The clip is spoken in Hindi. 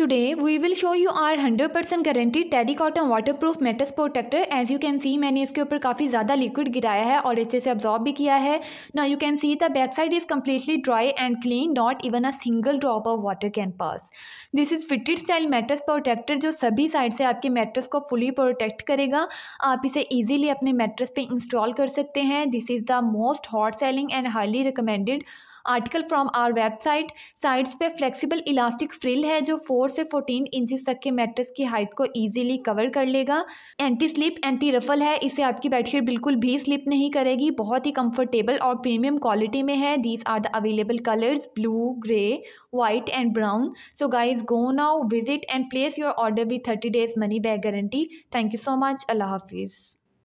Today, we will show you our 100% guarantee teddy cotton waterproof mattress protector as you can see मैंने इसके ऊपर काफ़ी ज़्यादा लिक्विड गिराया है और अच्छे से अब्जॉर्ब भी किया है ना you can see the back side is completely dry and clean not even a single drop of water can pass this is fitted style mattress protector जो सभी साइड से आपके मेट्रस को फुली प्रोटेक्ट करेगा आप इसे ईजिली अपने मेट्रस पर इंस्टॉल कर सकते हैं this is the most hot selling and highly recommended article from our website sides पे फ्लेक्सिबल इलास्टिक फ्रिल है जो फोर से फोर्टीन इंचज तक के मैट्रेस की हाइट को ईजिली कवर कर लेगा एंटी स्लिप एंटी रफल है इससे आपकी बेडशीट बिल्कुल भी स्लिप नहीं करेगी बहुत ही कंफर्टेबल और प्रीमियम क्वालिटी में है these are the available colours blue grey white and brown so guys go now visit and place your order with thirty days money back guarantee thank you so much अल्लाह हाफिज़